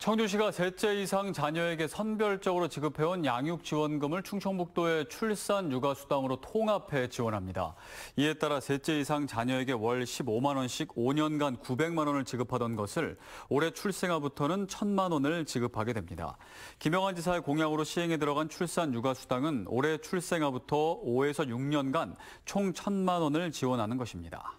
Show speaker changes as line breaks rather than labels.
청주시가 셋째 이상 자녀에게 선별적으로 지급해온 양육 지원금을 충청북도의 출산 육아 수당으로 통합해 지원합니다. 이에 따라 셋째 이상 자녀에게 월 15만 원씩 5년간 900만 원을 지급하던 것을 올해 출생아부터는 1천만 원을 지급하게 됩니다. 김영환 지사의 공약으로 시행에 들어간 출산 육아 수당은 올해 출생아부터 5에서 6년간 총 1천만 원을 지원하는 것입니다.